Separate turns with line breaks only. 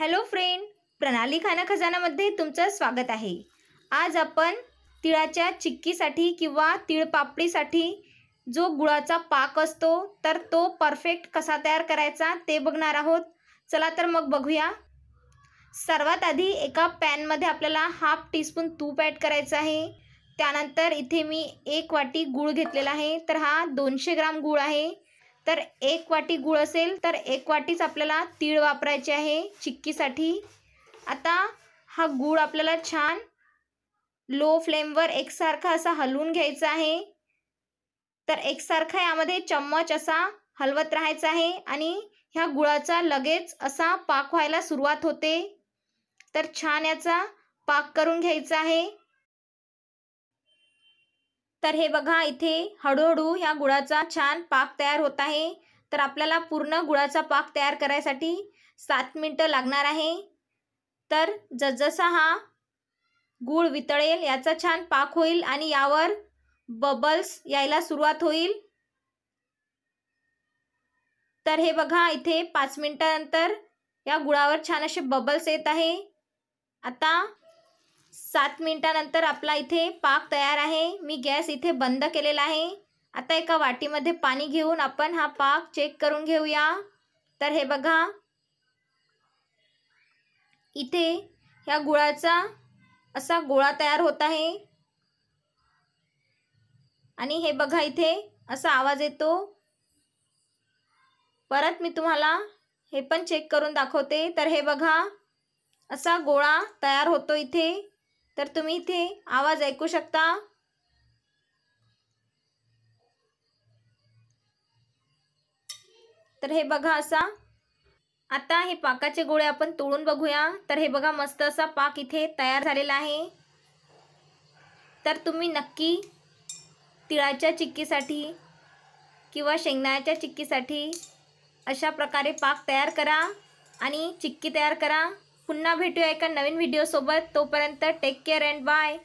hello friend प्रणाली खाना खजानामध्ये तुमचं स्वागत आहे आज आपण तिळाच्या चिक्कीसाठी किंवा तिळपापडीसाठी जो गुळाचा पाक असतो तर तो परफेक्ट कसा तयार करायचा ते बघणार आहोत चला तर मग बघूया सर्वात आधी एका पॅनमध्ये आपल्याला हाफ टीस्पून तूप ॲड करायचं आहे त्यानंतर इथे मी एक वाटी गूळ घेतलेला आहे तर हा दोनशे ग्राम गूळ आहे तर एक वाटी गूळ असेल तर एक वाटीच आपल्याला तीळ वापरायचे आहे चिक्कीसाठी आता हा गूळ आपल्याला छान लो फ्लेमवर एकसारखा असा हलवून घ्यायचा आहे तर एकसारखा यामध्ये चम्मच असा हलवत राहायचा आहे आणि ह्या गुळाचा लगेच असा पाक व्हायला सुरुवात होते तर छान याचा पाक करून घ्यायचा आहे तर हे बघा इथे हळूहळू ह्या गुळाचा छान पाक तयार होत आहे तर आपल्याला पूर्ण गुळाचा पाक तयार करायसाठी सात मिनटं लागणार आहे तर जसजसा हा गुळ वितळेल याचा छान पाक होईल आणि यावर बबल्स यायला सुरुवात होईल तर हे बघा इथे पाच मिनटानंतर या गुळावर छान असे बबल्स येत आहे आता सात मिनटानंतर आपला इथे पाक तयार आहे मी गॅस इथे बंद केलेला आहे आता एका वाटीमध्ये पाणी घेऊन आपण हा पाक चेक करून घेऊया तर हे बघा इथे ह्या गुळाचा असा गोळा तयार होत आहे आणि हे बघा इथे असा आवाज येतो परत मी तुम्हाला हे पण चेक करून दाखवते तर हे बघा असा गोळा तयार होतो इथे तर तुम्ही इथे आवाज ऐकू शकता तर हे बघा असा आता हे पाकाचे गोळे आपण तोडून बघूया तर हे बघा मस्त असा पाक इथे तयार झालेला आहे तर तुम्ही नक्की तिळाच्या चिक्कीसाठी किंवा शेंगदाळ्याच्या चिक्कीसाठी अशा प्रकारे पाक तयार करा आणि चिक्की तयार करा पुन्हा भेटूया एका नवीन व्हिडिओसोबत तोपर्यंत टेक केअर अँड बाय